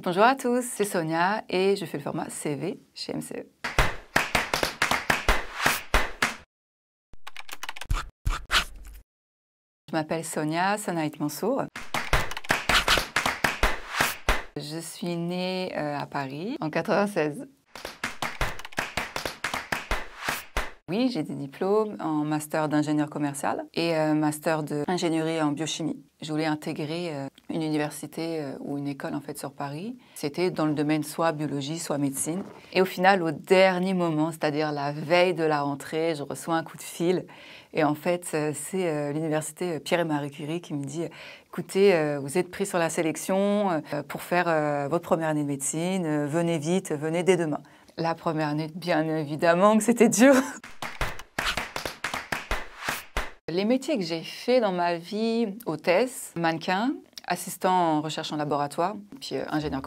Bonjour à tous, c'est Sonia et je fais le format CV chez MCE. Je m'appelle Sonia Sanaït Mansour. Je suis née euh, à Paris en 96. Oui, j'ai des diplômes en master d'ingénieur commercial et euh, master d'ingénierie en biochimie. Je voulais intégrer euh, une université euh, ou une école en fait sur Paris. C'était dans le domaine soit biologie, soit médecine. Et au final, au dernier moment, c'est-à-dire la veille de la rentrée, je reçois un coup de fil. Et en fait, c'est l'université Pierre et Marie Curie qui me dit écoutez, vous êtes pris sur la sélection pour faire votre première année de médecine. Venez vite, venez dès demain. La première année, bien évidemment que c'était dur. Les métiers que j'ai fait dans ma vie, hôtesse, mannequin, assistant en recherche en laboratoire, puis euh, ingénieur